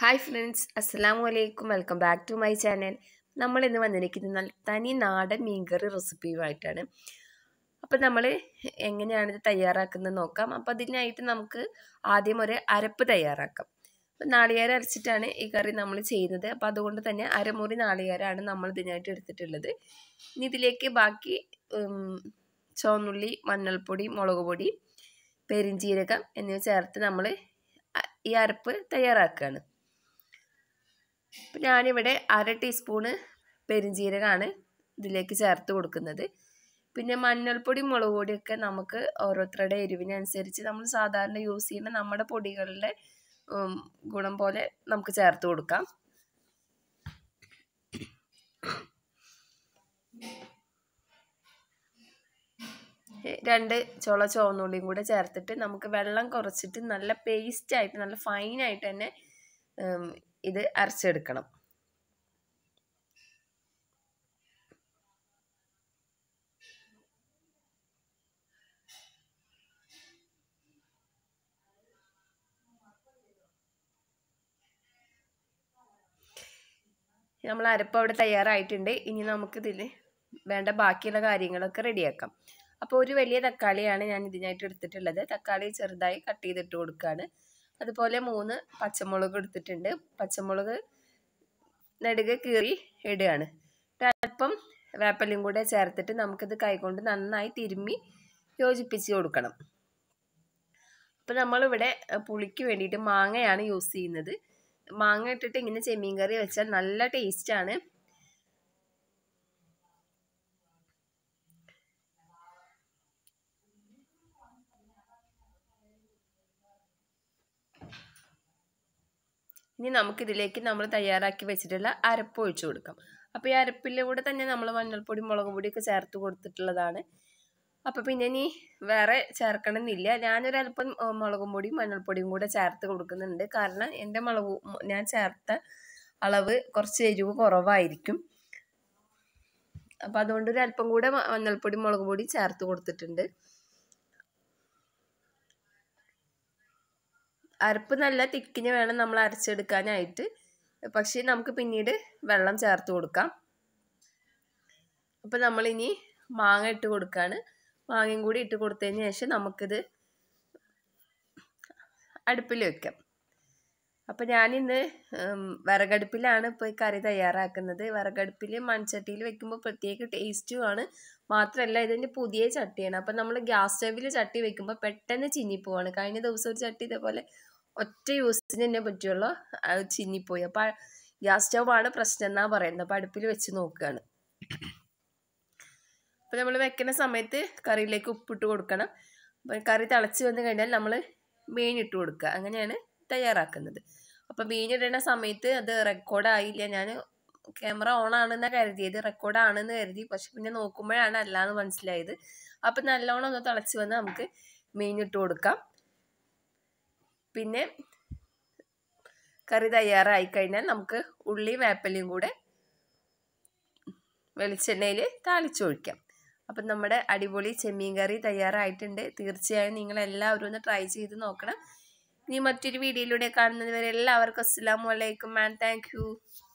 hi friends അസ്സലാമു അലൈക്കും welcome back to my channel നമ്മൾ ഇന്ന് വന്നിരിക്കുന്നത് തനി നാടൻ മീൻകറി റെസിപ്പിയുമായിട്ടാണ് അപ്പോൾ നമ്മൾ എങ്ങനെയാണ് ഇത് തയ്യാറാക്കുന്നത് നോക്കാം അപ്പം അതിനായിട്ട് നമുക്ക് ആദ്യം ഒരു അരപ്പ് തയ്യാറാക്കാം അപ്പോൾ നാളികേരം അരച്ചിട്ടാണ് ഈ കറി നമ്മൾ ചെയ്യുന്നത് അപ്പോൾ അതുകൊണ്ട് തന്നെ അരമുറി നാളികേരമാണ് നമ്മൾ ഇതിനായിട്ട് എടുത്തിട്ടുള്ളത് ഇനി ഇതിലേക്ക് ബാക്കി ചുവന്നുള്ളി മഞ്ഞൾപ്പൊടി മുളക് പൊടി പെരിഞ്ചീരകം എന്നിവ ചേർത്ത് നമ്മൾ ഈ അരപ്പ് തയ്യാറാക്കുകയാണ് അപ്പം ഞാനിവിടെ അര ടീസ്പൂണ് പെരുംജീരകമാണ് ഇതിലേക്ക് ചേർത്ത് കൊടുക്കുന്നത് പിന്നെ മഞ്ഞൾപ്പൊടി മുളക് പൊടിയൊക്കെ നമുക്ക് ഓരോരുത്തരുടെ എരിവിനനുസരിച്ച് നമ്മൾ സാധാരണ യൂസ് ചെയ്യുന്ന നമ്മുടെ പൊടികളുടെ ഗുണം പോലെ നമുക്ക് ചേർത്ത് കൊടുക്കാം രണ്ട് ചുള ചുവന്നുള്ളിയും കൂടെ ചേർത്തിട്ട് നമുക്ക് വെള്ളം കുറച്ചിട്ട് നല്ല പേസ്റ്റ് ആയിട്ട് നല്ല ഫൈനായിട്ട് തന്നെ ഇത് അരച്ചെടുക്കണം നമ്മൾ അരപ്പ് അവിടെ തയ്യാറായിട്ടുണ്ട് ഇനി നമുക്കിതിൽ വേണ്ട ബാക്കിയുള്ള കാര്യങ്ങളൊക്കെ റെഡിയാക്കാം അപ്പോൾ ഒരു വലിയ തക്കാളിയാണ് ഞാൻ ഇതിനായിട്ട് എടുത്തിട്ടുള്ളത് തക്കാളി ചെറുതായി കട്ട് ചെയ്തിട്ട് കൊടുക്കുകയാണ് അതുപോലെ മൂന്ന് പച്ചമുളക് എടുത്തിട്ടുണ്ട് പച്ചമുളക് നടുക കീറി ഇടുകയാണ് അല്പം വേപ്പലും കൂടെ ചേർത്തിട്ട് നമുക്കിത് കൈകൊണ്ട് നന്നായി തിരുമ്മി യോജിപ്പിച്ച് കൊടുക്കണം അപ്പോൾ നമ്മളിവിടെ പുളിക്ക് വേണ്ടിയിട്ട് മാങ്ങയാണ് യൂസ് ചെയ്യുന്നത് മാങ്ങ ഇട്ടിട്ട് ഇങ്ങനെ ചെമ്മീൻ കറി വെച്ചാൽ നല്ല ടേസ്റ്റാണ് ഇനി നമുക്കിതിലേക്ക് നമ്മൾ തയ്യാറാക്കി വെച്ചിട്ടുള്ള അരപ്പ് ഒഴിച്ചു കൊടുക്കാം അപ്പോൾ ഈ അരപ്പിലൂടെ തന്നെ നമ്മൾ മഞ്ഞൾപ്പൊടി മുളക് പൊടിയൊക്കെ ചേർത്ത് കൊടുത്തിട്ടുള്ളതാണ് അപ്പോൾ പിന്നെ ഇനി വേറെ ചേർക്കണമെന്നില്ല ഞാനൊരു അല്പം മുളകും പൊടിയും മഞ്ഞൾപ്പൊടിയും കൂടെ ചേർത്ത് കൊടുക്കുന്നുണ്ട് കാരണം എൻ്റെ മുളക് ഞാൻ ചേർത്ത അളവ് കുറച്ച് എരിവ് കുറവായിരിക്കും അപ്പോൾ അതുകൊണ്ട് ഒരു അല്പം കൂടെ മഞ്ഞൾപ്പൊടി മുളക് പൊടി ചേർത്ത് കൊടുത്തിട്ടുണ്ട് അരപ്പ് നല്ല തിക്കിന് വേണം നമ്മൾ അരച്ചെടുക്കാനായിട്ട് പക്ഷേ നമുക്ക് പിന്നീട് വെള്ളം ചേർത്ത് കൊടുക്കാം അപ്പോൾ നമ്മളിനി മാങ്ങ ഇട്ട് കൊടുക്കുകയാണ് മാങ്ങയും കൂടി ഇട്ട് കൊടുത്തതിന് ശേഷം നമുക്കിത് അടുപ്പിൽ വെക്കാം അപ്പോൾ ഞാനിന്ന് വിറകടുപ്പിലാണ് ഇപ്പോൾ ഈ കറി തയ്യാറാക്കുന്നത് വിറകടുപ്പിൽ മൺചട്ടിയിൽ വെക്കുമ്പോൾ പ്രത്യേക ടേസ്റ്റുമാണ് മാത്രമല്ല ഇതിൻ്റെ പുതിയ ചട്ടിയാണ് അപ്പോൾ നമ്മൾ ഗ്യാസ് സ്റ്റവിൽ ചട്ടി വെക്കുമ്പോൾ പെട്ടെന്ന് ചിന്നിപ്പോവാണ് കഴിഞ്ഞ ദിവസം ഒരു ചട്ടി ഇതേപോലെ ഒറ്റ യൂസിന് തന്നെ പറ്റുള്ളൂ അത് ചിന്നിപ്പോയി അപ്പൊ ഗ്യാസ് സ്റ്റൗവാണ് പ്രശ്നം എന്നാ പറയുന്നത് അപ്പൊ അടുപ്പിൽ വെച്ച് നോക്കുകയാണ് അപ്പൊ നമ്മൾ വെക്കുന്ന സമയത്ത് കറിയിലേക്ക് ഉപ്പിട്ട് കൊടുക്കണം അപ്പൊ കറി തിളച്ച് വന്നു കഴിഞ്ഞാൽ നമ്മൾ മീൻ ഇട്ട് കൊടുക്കുക അങ്ങനെയാണ് തയ്യാറാക്കുന്നത് അപ്പൊ മീൻ ഇടുന്ന സമയത്ത് അത് റെക്കോർഡായില്ല ഞാൻ ക്യാമറ ഓൺ ആണെന്നാണ് കരുതിയത് ആണെന്ന് കരുതി പക്ഷെ പിന്നെ നോക്കുമ്പോഴാണ് അല്ലാന്ന് മനസ്സിലായത് അപ്പൊ നല്ലോണം ഒന്ന് തിളച്ച് വന്ന് നമുക്ക് മീൻ ഇട്ട് കൊടുക്കാം പിന്നെ കറി തയ്യാറായി കഴിഞ്ഞാൽ നമുക്ക് ഉള്ളി വേപ്പലയും കൂടെ വെളിച്ചെണ്ണയിൽ താളിച്ചൊഴിക്കാം അപ്പം നമ്മുടെ അടിപൊളി ചെമ്മീൻ കറി തയ്യാറായിട്ടുണ്ട് തീർച്ചയായും നിങ്ങളെല്ലാവരും ഒന്ന് ട്രൈ ചെയ്ത് നോക്കണം ഇനി മറ്റൊരു വീഡിയോയിലൂടെ കാണുന്നതുവരെ എല്ലാവർക്കും അസ്സാം വലൈക്കും ആൻഡ് താങ്ക്